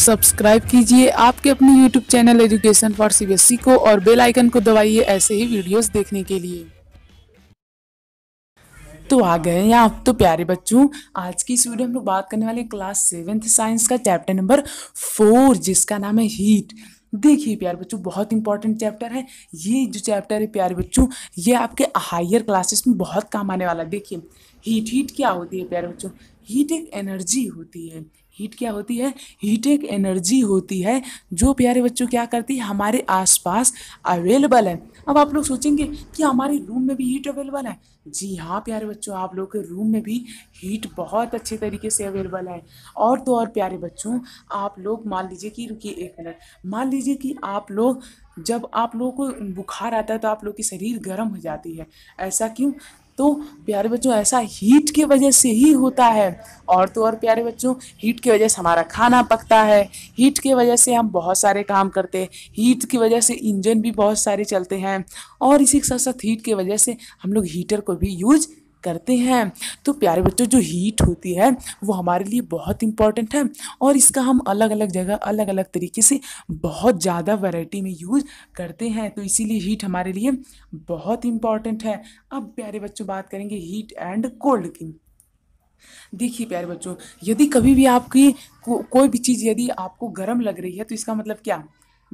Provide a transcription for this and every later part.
subscribe कीजिए आपके अपने YouTube channel education for CBSE को और बेल आइकन को दबाइए ऐसे ही वीडियोस देखने के लिए तो आ गए हैं आप तो प्यारे बच्चों आज की इस वीडियो हम लोग बात करने वाले क्लास सेवेंथ साइंस का चैप्टर नंबर फोर जिसका नाम है हीट देखिए प्यारे बच्चों बहुत इंपॉर्टेंट चैप्टर है ये जो चैप्टर है प्यारे बच्चों ये आपके हायर क्लासेस में बहुत काम आने वाला है देखिए हीट हीट क्या होती है प्यारे बच्चों हीट एक एनर्जी होती है हीट क्या होती है हीट एक एनर्जी होती है जो प्यारे बच्चों क्या करती है हमारे आसपास अवेलेबल है अब आप लोग सोचेंगे कि हमारे रूम में भी हीट अवेलेबल है जी हाँ प्यारे बच्चों आप लोग के रूम में भी हीट बहुत अच्छे तरीके से अवेलेबल है और तो और प्यारे बच्चों आप लोग मान लीजिए कि रुकिए एक मिनट मान लीजिए कि आप लोग जब आप लोगों को बुखार आता है तो आप लोग की शरीर गर्म हो जाती है ऐसा क्यों तो प्यारे बच्चों ऐसा हीट की वजह से ही होता है और तो और प्यारे बच्चों हीट की वजह से हमारा खाना पकता है हीट की वजह से हम बहुत सारे काम करते हैं हीट की वजह से इंजन भी बहुत सारे चलते हैं और इसी के साथ साथ हीट की वजह से हम लोग हीटर को भी यूज करते हैं तो प्यारे बच्चों जो हीट होती है वो हमारे लिए बहुत इंपॉर्टेंट है और इसका हम अलग अलग जगह अलग अलग तरीके से बहुत ज़्यादा वैरायटी में यूज़ करते हैं तो इसीलिए हीट हमारे लिए बहुत इंपॉर्टेंट है अब प्यारे बच्चों बात करेंगे हीट एंड कोल्ड की देखिए प्यारे बच्चों यदि कभी भी आपकी को, कोई भी चीज़ यदि आपको गर्म लग रही है तो इसका मतलब क्या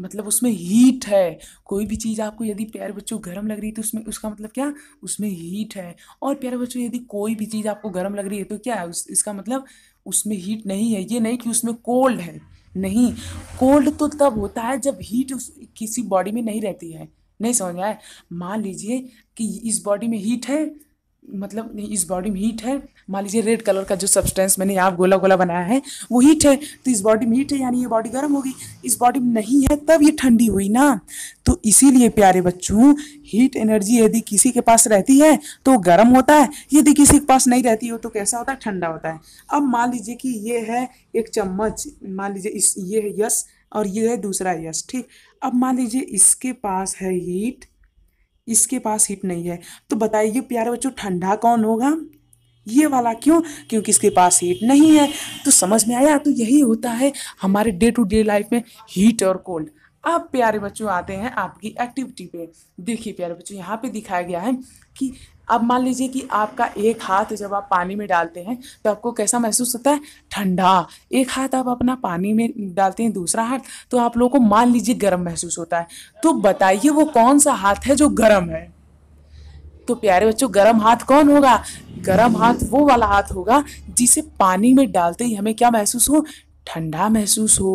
मतलब उसमें हीट है कोई भी चीज़ आपको यदि प्यारे बच्चों गर्म लग रही है तो उसमें उसका मतलब क्या उसमें हीट है और प्यारे बच्चों यदि कोई भी चीज़ आपको गर्म लग रही है तो क्या है उस, इसका मतलब उसमें हीट नहीं है ये नहीं कि उसमें कोल्ड है नहीं कोल्ड तो तब होता है जब हीट किसी बॉडी में नहीं रहती है नहीं समझ आए मान लीजिए कि इस बॉडी में हीट है मतलब इस बॉडी में हीट है मान लीजिए रेड कलर का जो सब्सटेंस मैंने यहाँ गोला गोला बनाया है वो हीट है तो इस बॉडी में हीट है यानी ये बॉडी गर्म होगी इस बॉडी में नहीं है तब ये ठंडी हुई ना तो इसीलिए प्यारे बच्चों हीट एनर्जी यदि किसी के पास रहती है तो गर्म होता है यदि किसी के पास नहीं रहती हो तो कैसा होता है ठंडा होता है अब मान लीजिए कि ये है एक चम्मच मान लीजिए इस ये है यस और ये है दूसरा यस ठीक अब मान लीजिए इसके पास है हीट इसके पास हीट नहीं है तो बताइए प्यारे बच्चों ठंडा कौन होगा ये वाला क्यों क्योंकि इसके पास हीट नहीं है तो समझ में आया तो यही होता है हमारे डे टू डे लाइफ में हीट और कोल्ड अब प्यारे बच्चों आते हैं आपकी एक्टिविटी पे देखिए प्यारे बच्चों यहाँ पे दिखाया गया है कि अब मान लीजिए कि आपका एक हाथ जब आप पानी में डालते हैं तो आपको कैसा महसूस होता है ठंडा एक हाथ आप अपना पानी में डालते हैं दूसरा हाथ तो आप लोगों को मान लीजिए गर्म महसूस होता है तो बताइए वो कौन सा हाथ है जो गर्म है तो प्यारे बच्चों गर्म हाथ कौन होगा गर्म हाथ वो वाला हाथ होगा जिसे पानी में डालते ही हमें क्या महसूस हो ठंडा महसूस हो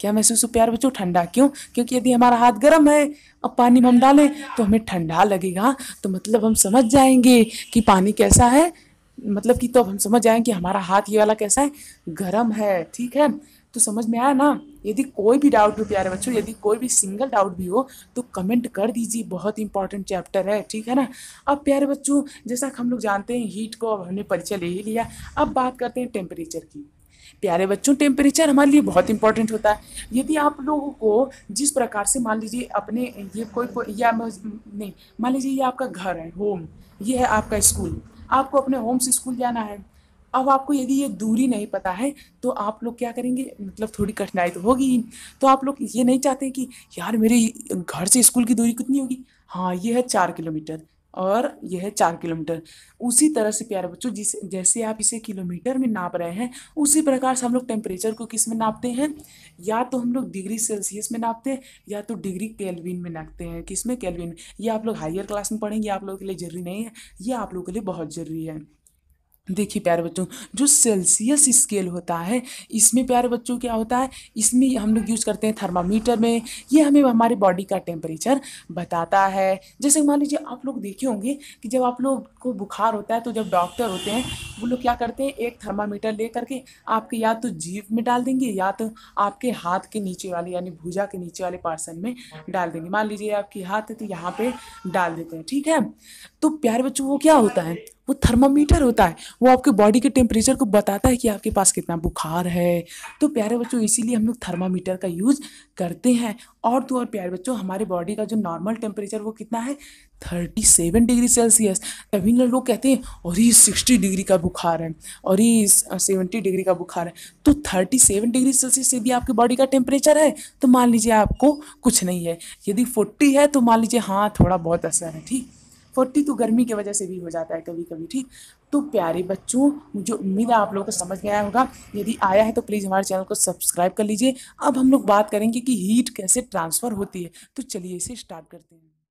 क्या महसूस हो प्यार बच्चों ठंडा क्यों क्योंकि यदि हमारा हाथ गर्म है अब पानी में हम डालें तो हमें ठंडा लगेगा तो मतलब हम समझ जाएंगे कि पानी कैसा है मतलब कि तो अब हम समझ जाएंगे कि हमारा हाथ ये वाला कैसा है गर्म है ठीक है तो समझ में आया ना यदि कोई भी डाउट हो प्यारे बच्चों यदि कोई भी सिंगल डाउट भी हो तो कमेंट कर दीजिए बहुत इंपॉर्टेंट चैप्टर है ठीक है ना अब प्यारे बच्चों जैसा हम लोग जानते हैं हीट को अब हमने परिचय ले ही लिया अब बात करते हैं टेम्परेचर की प्यारे बच्चों टेम्परेचर हमारे लिए बहुत इंपॉर्टेंट होता है यदि आप लोगों को जिस प्रकार से मान लीजिए अपने ये कोई, को, या नहीं मान लीजिए ये आपका घर है होम ये है आपका स्कूल आपको अपने होम से स्कूल जाना है अब आपको यदि ये दूरी नहीं पता है तो आप लोग क्या करेंगे मतलब थोड़ी कठिनाई तो होगी तो आप लोग ये नहीं चाहते कि यार मेरे घर से स्कूल की दूरी कितनी होगी हाँ ये है चार किलोमीटर और यह चार किलोमीटर उसी तरह से प्यारे बच्चों जिस जैसे आप इसे किलोमीटर में नाप रहे हैं उसी प्रकार से हम लोग टेम्परेचर को किस में नापते हैं या तो हम लोग डिग्री सेल्सियस में नापते हैं या तो डिग्री केल्विन में नापते हैं किस में केल्विन ये आप लोग हायर क्लास में पढ़ेंगे आप लोगों के लिए जरूरी नहीं है ये आप लोगों के लिए बहुत ज़रूरी है देखिए प्यारे बच्चों जो सेल्सियस स्केल होता है इसमें प्यारे बच्चों क्या होता है इसमें हम लोग यूज़ करते हैं थर्मामीटर में ये हमें हमारे बॉडी का टेम्परेचर बताता है जैसे मान लीजिए आप लोग देखे होंगे कि जब आप लोग को बुखार होता है तो जब डॉक्टर होते हैं वो लोग क्या करते हैं एक थर्मामीटर ले करके आपके या तो जीव में डाल देंगे या तो आपके हाथ के नीचे वाले यानी भूजा के नीचे वाले पार्सन में डाल देंगे मान लीजिए आपके हाथ है तो यहाँ पर डाल देते हैं ठीक है तो प्यारे बच्चों वो क्या होता है वो थर्मामीटर होता है वो आपके बॉडी के टेम्परेचर को बताता है कि आपके पास कितना बुखार है तो प्यारे बच्चों इसीलिए हम लोग थर्मामीटर का यूज़ करते हैं और तो और प्यारे बच्चों हमारे बॉडी का जो नॉर्मल टेम्परेचर वो कितना है थर्टी सेवन डिग्री सेल्सियस तभी ना लोग कहते हैं और ये सिक्सटी डिग्री का बुखार है और ये सेवेंटी डिग्री का बुखार है तो थर्टी सेवन डिग्री सेल्सियस से भी आपकी बॉडी का टेम्परेचर है तो मान लीजिए आपको कुछ नहीं है यदि फोर्टी है तो मान लीजिए हाँ थोड़ा बहुत असर है ठीक फोर्टी तो गर्मी की वजह से भी हो जाता है कभी कभी ठीक तो प्यारे बच्चों मुझे उम्मीद है आप लोगों को समझ में आया होगा यदि आया है तो प्लीज़ हमारे चैनल को सब्सक्राइब कर लीजिए अब हम लोग बात करेंगे कि हीट कैसे ट्रांसफ़र होती है तो चलिए इसे स्टार्ट करते हैं